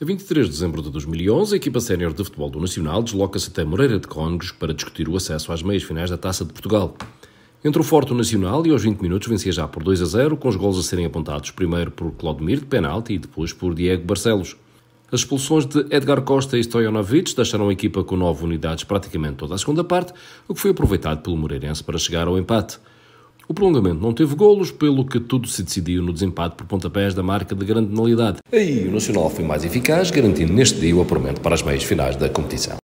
A 23 de dezembro de 2011, a equipa sénior de futebol do Nacional desloca-se até Moreira de Cónegos para discutir o acesso às meias finais da Taça de Portugal. Entrou forte o Nacional e aos 20 minutos vencia já por 2 a 0, com os gols a serem apontados primeiro por Claudemir de penalti e depois por Diego Barcelos. As expulsões de Edgar Costa e Stojanovic deixaram a equipa com nove unidades praticamente toda a segunda parte, o que foi aproveitado pelo Moreirense para chegar ao empate. O prolongamento não teve golos, pelo que tudo se decidiu no desempate por pontapés da marca de grande penalidade. Aí o Nacional foi mais eficaz, garantindo neste dia o apuramento para as meias finais da competição.